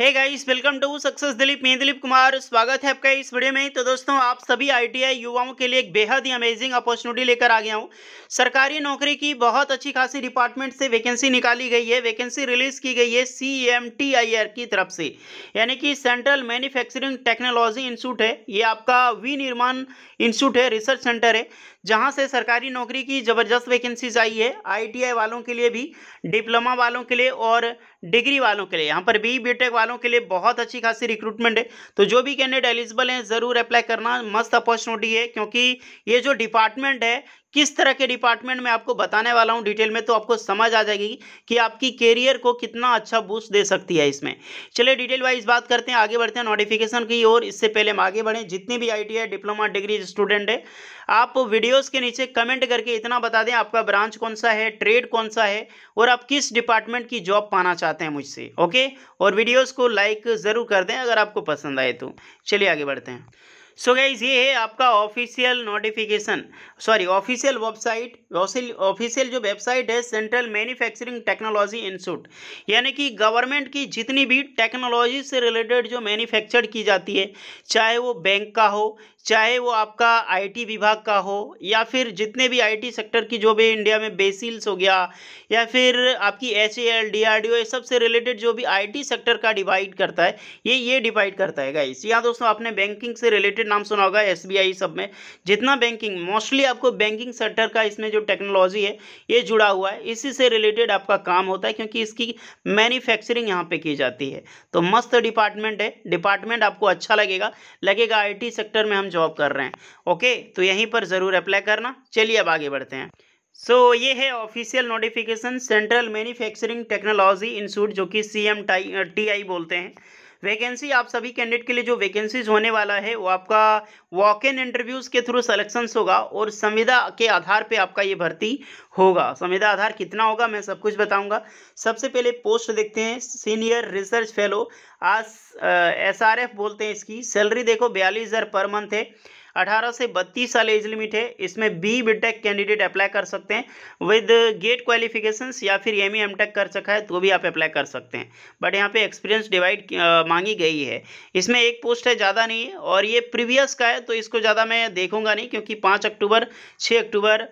hey guys welcome to success Dilip मैं दिलीप कुमार स्वागत है आपका इस वीडियो में तो दोस्तों आप सभी आईटीआई युवाओं के लिए एक बेहद ही अमेजिंग अपॉर्चुनिटी लेकर आ गया हूं सरकारी नौकरी की बहुत अच्छी खासी डिपार्टमेंट से वैकेंसी निकाली गई है वैकेंसी रिलीज की गई है C M T I R की तरफ से यानी कि सेंट्रल मैन्युफैक्चरिंग टेक्नोलॉजी इंस्टीट्यूट है ये आपका विनिर्माण इंस्टीट्यूट है रिसर्च सेंटर है जहाँ से सरकारी नौकरी की ज़बरदस्त वैकेंसीज आई है आई वालों के लिए भी डिप्लोमा वालों के लिए और डिग्री वालों के लिए यहाँ पर बी बी वालों के लिए बहुत अच्छी खासी रिक्रूटमेंट है तो जो भी कैंडिडेट एलिजिबल हैं ज़रूर अप्लाई करना मस्त अपॉर्चुनिटी है क्योंकि ये जो डिपार्टमेंट है किस तरह के डिपार्टमेंट में आपको बताने वाला हूँ डिटेल में तो आपको समझ आ जाएगी कि आपकी कैरियर को कितना अच्छा बूस्ट दे सकती है इसमें चलिए डिटेल वाइज बात करते हैं आगे बढ़ते हैं नोटिफिकेशन की और इससे पहले हम आगे बढ़ें जितनी भी आई डिप्लोमा डिग्री स्टूडेंट है आप वीडियोज़ के नीचे कमेंट करके इतना बता दें आपका ब्रांच कौन सा है ट्रेड कौन सा है और आप किस डिपार्टमेंट की जॉब पाना चाहते हैं मुझसे ओके और वीडियोज़ को लाइक ज़रूर कर दें अगर आपको पसंद आए तो चलिए आगे बढ़ते हैं सो गाइज ये है आपका official notification sorry official website official जो वेबसाइट है सेंट्रल मैन्युफैक्चरिंग टेक्नोलॉजी इंस्टीट्यूट यानी कि गवर्नमेंट की जितनी भी टेक्नोलॉजी से रिलेटेड जो मैन्युफैक्चर की जाती है चाहे वो बैंक का हो चाहे वो आपका आईटी विभाग का हो या फिर जितने भी आईटी सेक्टर की जो भी इंडिया में बेसिल्स हो गया या फिर आपकी H A L D R D O ये सब से रिलेटेड जो भी आईटी सेक्टर का डिवाइड करता है ये ये डिवाइड करता है गाइस या दोस्तों आपने बैंकिंग से रिलेटेड नाम सुना होगा एस सब में जितना बैंकिंग मोस्टली आपको बैंकिंग सेक्टर का इसमें जो टेक्नोलॉजी है ये जुड़ा हुआ है इसी से रिलेटेड आपका काम होता है क्योंकि इसकी मैन्युफैक्चरिंग यहाँ पे की जाती है तो मस्त डिपार्टमेंट है डिपार्टमेंट आपको अच्छा लगेगा लगेगा आई सेक्टर में हम जॉब कर रहे हैं ओके तो यहीं पर ज़रूर अप्लाई करना चलिए अब आगे बढ़ते हैं सो so, ये है official notification central manufacturing technology institute जो कि सी एम टी आई बोलते हैं वैकेंसी आप सभी कैंडिडेट के लिए जो वैकेंसीज होने वाला है वो आपका वॉक इन इंटरव्यूज के थ्रू सेलेक्शंस होगा और संविदा के आधार पे आपका ये भर्ती होगा संविदा आधार कितना होगा मैं सब कुछ बताऊंगा सबसे पहले पोस्ट देखते हैं सीनियर रिसर्च फेलो आज एस बोलते हैं इसकी सैलरी देखो बयालीस पर मंथ है 18 से 32 साल एज लिमिट है इसमें बी बीटेक कैंडिडेट अप्लाई कर सकते हैं विद गेट क्वालिफिकेशन या फिर एम ई e कर सका है तो भी आप अप्लाई कर सकते हैं बट यहाँ पे एक्सपीरियंस डिवाइड मांगी गई है इसमें एक पोस्ट है ज़्यादा नहीं है और ये प्रीवियस का है तो इसको ज़्यादा मैं देखूंगा नहीं क्योंकि पाँच अक्टूबर छः अक्टूबर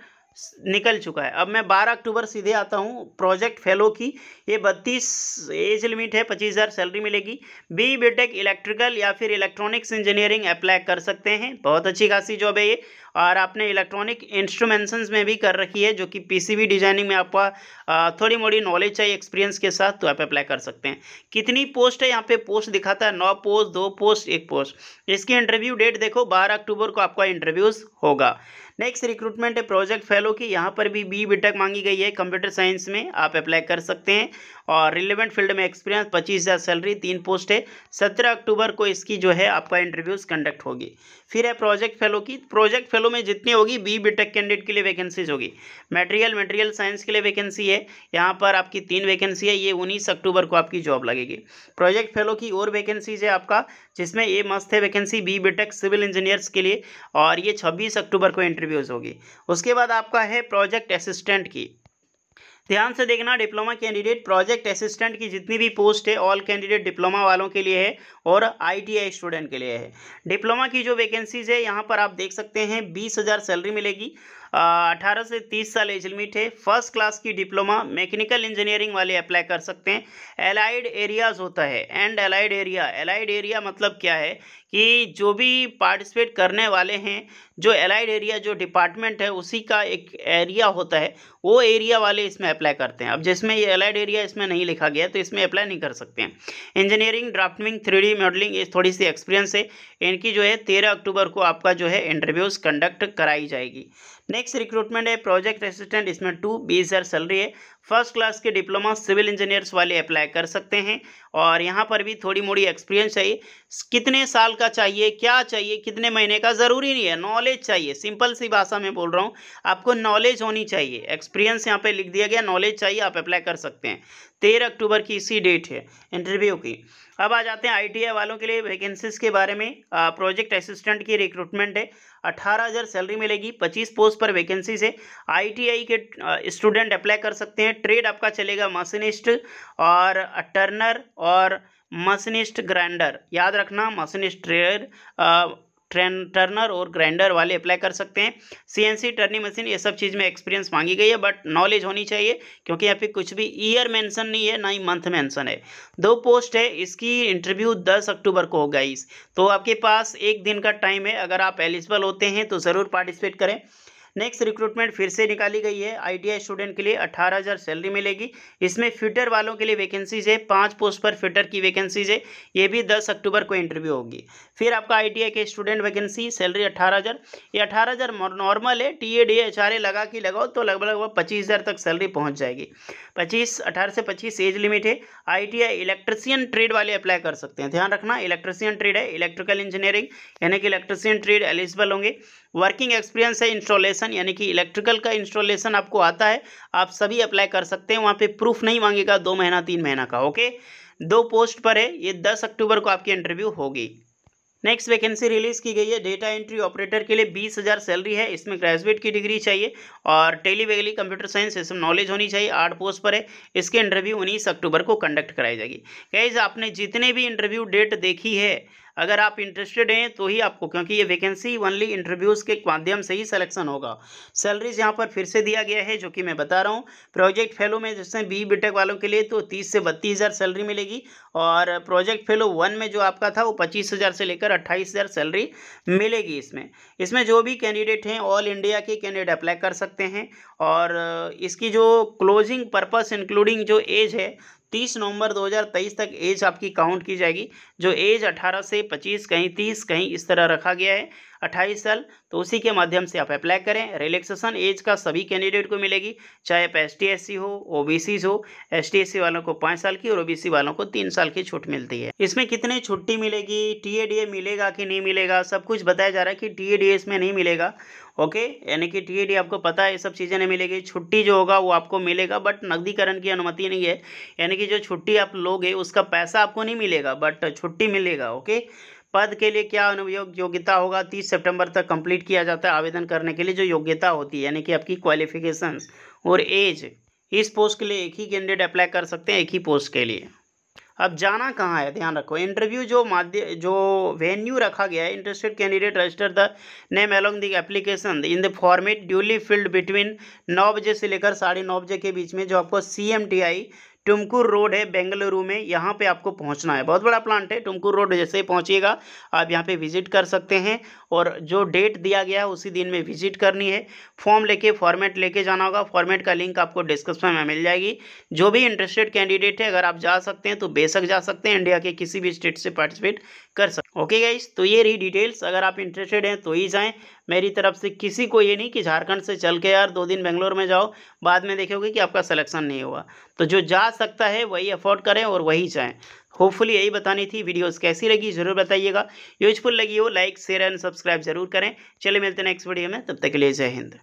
निकल चुका है अब मैं 12 अक्टूबर सीधे आता हूँ प्रोजेक्ट फेलो की ये बत्तीस एज लिमिट है पच्चीस हज़ार सैलरी मिलेगी बी बीटेक इलेक्ट्रिकल या फिर इलेक्ट्रॉनिक्स इंजीनियरिंग अप्लाई कर सकते हैं बहुत अच्छी खासी जॉब है ये और आपने इलेक्ट्रॉनिक इंस्ट्रूमेंट्स में भी कर रखी है जो कि पीसीबी डिजाइनिंग में आपका थोड़ी मोड़ी नॉलेज चाहिए एक्सपीरियंस के साथ तो आप अप्लाई कर सकते हैं कितनी पोस्ट है यहाँ पे पोस्ट दिखाता है नौ पोस्ट दो पोस्ट एक पोस्ट इसकी इंटरव्यू डेट देखो बारह अक्टूबर को आपका इंटरव्यूज़ होगा नेक्स्ट रिक्रूटमेंट है प्रोजेक्ट फेलो की यहाँ पर भी बी बीटेक मांगी गई है कंप्यूटर साइंस में आप अप्लाई कर सकते हैं और रिलेवेंट फील्ड में एक्सपीरियंस पच्चीस हज़ार सैलरी तीन पोस्ट है सत्रह अक्टूबर को इसकी जो है आपका इंटरव्यूज कंडक्ट होगी फिर है प्रोजेक्ट फेलो की प्रोजेक्ट फेलो में जितनी होगी बी बीटेक कैंडिडेट के लिए वैकेंसीज होगी मेटेरियल मेटेरियल साइंस के लिए वैकेंसी है यहाँ पर आपकी तीन वैकेंसी है ये उन्नीस अक्टूबर को आपकी जॉब लगेगी प्रोजेक्ट फेलो की और वैकेंसीज है आपका जिसमें ये मस्त है vacancy B BTech civil engineers के लिए और ये छब्बीस अक्टूबर को इंटरव्यू इंटरव्यूज़ होगी उसके बाद आपका है प्रोजेक्ट असिस्टेंट की ध्यान से देखना डिप्लोमा कैंडिडेट प्रोजेक्ट असिस्टेंट की जितनी भी पोस्ट है ऑल कैंडिडेट डिप्लोमा वालों के लिए है और आईटीआई स्टूडेंट के लिए है डिप्लोमा की जो वैकेंसीज है यहाँ पर आप देख सकते हैं बीस हज़ार सैलरी मिलेगी अठारह से तीस साल एज लिमिट है फर्स्ट क्लास की डिप्लोमा मैकेनिकल इंजीनियरिंग वाले अप्लाई कर सकते हैं एलाइड एरियाज होता है and allied area allied area मतलब क्या है कि जो भी पार्टिसिपेट करने वाले हैं जो एलाइड एरिया जो डिपार्टमेंट है उसी का एक एरिया होता है वो एरिया वाले इसमें अप्लाई करते हैं अब जिसमें ये एलाइड एरिया इसमें नहीं लिखा गया तो इसमें अप्लाई नहीं कर सकते हैं इंजीनियरिंग ड्राफ्टिंग थ्री मॉडलिंग ये थोड़ी सी एक्सपीरियंस है इनकी जो है तेरह अक्टूबर को आपका जो है इंटरव्यूज़ कंडक्ट कराई जाएगी नेक्स्ट रिक्रूटमेंट है प्रोजेक्ट असिस्टेंट इसमें टू बीस हज़ार सैलरी है फर्स्ट क्लास के डिप्लोमा सिविल इंजीनियर्स वाले अप्लाई कर सकते हैं और यहाँ पर भी थोड़ी मोड़ी एक्सपीरियंस चाहिए कितने साल का चाहिए क्या चाहिए कितने महीने का ज़रूरी नहीं है नॉलेज चाहिए सिंपल सी भाषा में बोल रहा हूँ आपको नॉलेज होनी चाहिए एक्सपीरियंस यहाँ पर लिख दिया गया नॉलेज चाहिए आप अप्लाई कर सकते हैं तेरह अक्टूबर की इसी डेट है इंटरव्यू की अब आ जाते हैं आई वालों के लिए वैकेंसीज के बारे में प्रोजेक्ट असिस्टेंट की रिक्रूटमेंट है अठारह हज़ार सैलरी मिलेगी पच्चीस पोस्ट पर वैकेंसीज है आई के स्टूडेंट अप्लाई कर सकते हैं ट्रेड आपका चलेगा मशीनिस्ट और टर्नर और मशीनिस्ट ग्राइंडर याद रखना मशीनिस्ट ट्रेड ट्रेन टर्नर और ग्राइंडर वाले अप्लाई कर सकते हैं सीएनसी टर्निंग मशीन ये सब चीज़ में एक्सपीरियंस मांगी गई है बट नॉलेज होनी चाहिए क्योंकि यहाँ पे कुछ भी ईयर मेंशन नहीं है ना ही मंथ मेंशन है दो पोस्ट है इसकी इंटरव्यू 10 अक्टूबर को होगा इस तो आपके पास एक दिन का टाइम है अगर आप एलिजिबल होते हैं तो ज़रूर पार्टिसिपेट करें नेक्स्ट रिक्रूटमेंट फिर से निकाली गई है आईटीआई स्टूडेंट के लिए अठारह हज़ार सैलरी मिलेगी इसमें फिटर वालों के लिए वैकेंसीज है पाँच पोस्ट पर फिटर की वैकेंसीज है ये भी दस अक्टूबर को इंटरव्यू होगी फिर आपका आई के स्टूडेंट वैकेंसी सैलरी अठारह हज़ार ये अठारह हज़ार नॉर्मल है T A D H R A लगा के लगाओ तो लगभग लगभग पच्चीस हज़ार तक सैलरी पहुँच जाएगी पच्चीस अठारह से पच्चीस एज लिमिट है I T I electrician trade वाले अप्लाई कर सकते हैं ध्यान रखना इलेक्ट्रिसियन ट्रेड है इलेक्ट्रिकल इंजीनियरिंग यानी कि इलेक्ट्रिसियन ट्रेड एलिजिबल होंगे वर्किंग एक्सपीरियंस है इंस्टॉलेशन यानी कि इलेक्ट्रिकल का इंस्टॉलेशन आपको आता है आप सभी अप्लाई कर सकते हैं वहाँ पे प्रूफ नहीं मांगेगा दो महीना तीन महीना का ओके दो पोस्ट पर है ये दस अक्टूबर को आपकी इंटरव्यू होगी नेक्स्ट वैकेंसी रिलीज़ की गई है डेटा एंट्री ऑपरेटर के लिए बीस हज़ार सैलरी है इसमें ग्रेजुएट की डिग्री चाहिए और टेली वेगली कंप्यूटर साइंस ये सब नॉलेज होनी चाहिए आठ पोस्ट पर है इसके इंटरव्यू उन्नीस अक्टूबर को कंडक्ट कराई जाएगी कैज आपने जितने भी इंटरव्यू डेट देखी है अगर आप इंटरेस्टेड हैं तो ही आपको क्योंकि ये वैकेंसी ओनली इंटरव्यूज़ के माध्यम से ही सिलेक्शन होगा सैलरीज यहाँ पर फिर से दिया गया है जो कि मैं बता रहा हूँ प्रोजेक्ट फेलो में जैसे बी बीटेक वालों के लिए तो तीस से बत्तीस हज़ार सैलरी मिलेगी और प्रोजेक्ट फेलो वन में जो आपका था वो पच्चीस हज़ार से लेकर अट्ठाईस हज़ार सैलरी मिलेगी इसमें इसमें जो भी कैंडिडेट हैं ऑल इंडिया के कैंडिडेट अप्लाई कर सकते हैं और इसकी जो क्लोजिंग पर्पस इंक्लूडिंग जो एज है 30 नवंबर 2023 तक एज आपकी काउंट की जाएगी जो एज 18 से 25 कहीं 30 कहीं इस तरह रखा गया है 28 साल तो उसी के माध्यम से आप अप्लाई करें रिलैक्सेशन एज का सभी कैंडिडेट को मिलेगी चाहे आप एस टी हो ओ हो एस वालों को पाँच साल की और ओ वालों को तीन साल की छूट मिलती है इसमें कितनी छुट्टी मिलेगी टी मिलेगा कि नहीं मिलेगा सब कुछ बताया जा रहा है कि टी इसमें नहीं मिलेगा ओके यानी कि टी आपको पता है ये सब चीज़ें नहीं मिलेगी छुट्टी जो होगा वो आपको मिलेगा बट नकदीकरण की अनुमति नहीं है यानी कि जो छुट्टी आप लोगे उसका पैसा आपको नहीं मिलेगा बट छुट्टी मिलेगा ओके पद के लिए क्या अनुयोग योग्यता होगा तीस सितंबर तक कंप्लीट किया जाता है आवेदन करने के लिए जो योग्यता होती है यानी कि आपकी क्वालिफिकेशंस और एज इस पोस्ट के लिए एक ही कैंडिडेट अप्लाई कर सकते हैं एक ही पोस्ट के लिए अब जाना कहाँ है ध्यान रखो इंटरव्यू जो माध्य जो वेन्यू रखा गया है interested candidate register the name along the application in the format duly filled between नौ बजे से लेकर साढ़े नौ बजे के बीच में जो आपको C M T I Tumkur road है बेंगलुरु में यहाँ पे आपको पहुँचना है बहुत बड़ा प्लांट है टुमकुर रोड जैसे ही पहुँचिएगा आप यहाँ पे विजिट कर सकते हैं और जो डेट दिया गया है उसी दिन में विजिट करनी है फॉर्म लेके फॉर्मेट लेके जाना होगा फॉर्मेट का लिंक आपको डिस्क्रिप्शन में मिल जाएगी जो भी इंटरेस्टेड कैंडिडेट है अगर आप जा सकते हैं तो बेशक जा सकते हैं इंडिया के किसी भी स्टेट से पार्टिसिपेट कर सकते ओके गाइज तो ये रही डिटेल्स अगर आप इंटरेस्टेड हैं तो ही जाएँ मेरी तरफ से किसी को ये नहीं कि झारखंड से चल के यार दो दिन बेंगलोर में जाओ बाद में देखोगे कि आपका सलेक्शन नहीं हुआ तो जो जा सकता है वही अफोर्ड करें और वही जाएँ होपफुली यही बतानी थी वीडियोस कैसी लगी जरूर बताइएगा यूजफुल लगी हो लाइक शेयर एंड सब्सक्राइब जरूर करें चले मिलते हैं नेक्स्ट वीडियो में तब तक के लिए जय हिंद